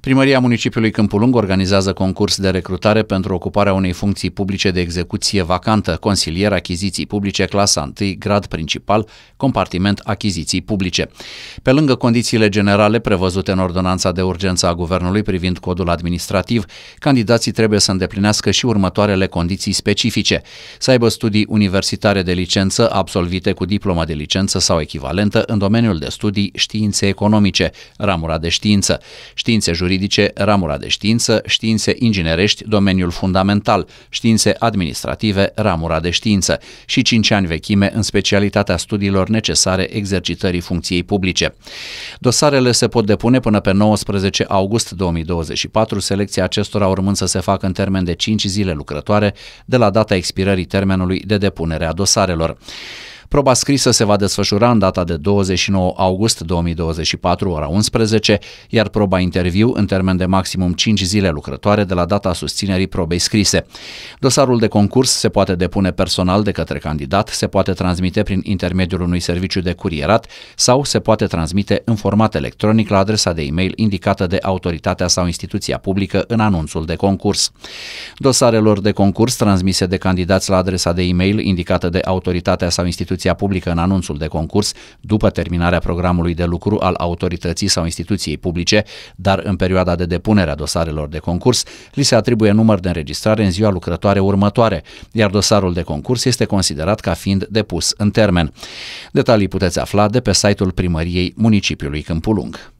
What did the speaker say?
Primăria Municipiului Câmpulung organizează concurs de recrutare pentru ocuparea unei funcții publice de execuție vacantă, consilier achiziții publice clasa 1, grad principal, compartiment achiziții publice. Pe lângă condițiile generale prevăzute în ordonanța de urgență a Guvernului privind codul administrativ, candidații trebuie să îndeplinească și următoarele condiții specifice. Să aibă studii universitare de licență absolvite cu diploma de licență sau echivalentă în domeniul de studii științe economice, ramura de știință, științe juridice, ramura de știință, științe inginerești, domeniul fundamental, științe administrative, ramura de știință și 5 ani vechime în specialitatea studiilor necesare exercitării funcției publice. Dosarele se pot depune până pe 19 august 2024, selecția acestora urmând să se facă în termen de 5 zile lucrătoare de la data expirării termenului de depunere a dosarelor. Proba scrisă se va desfășura în data de 29 august 2024, ora 11, iar proba interviu în termen de maximum 5 zile lucrătoare de la data susținerii probei scrise. Dosarul de concurs se poate depune personal de către candidat, se poate transmite prin intermediul unui serviciu de curierat sau se poate transmite în format electronic la adresa de e-mail indicată de autoritatea sau instituția publică în anunțul de concurs. Dosarelor de concurs transmise de candidați la adresa de e-mail indicată de autoritatea sau instituția instituția publică în anunțul de concurs după terminarea programului de lucru al autorității sau instituției publice, dar în perioada de depunere a dosarelor de concurs, li se atribuie număr de înregistrare în ziua lucrătoare următoare, iar dosarul de concurs este considerat ca fiind depus în termen. Detalii puteți afla de pe site-ul primăriei municipiului Câmpulung.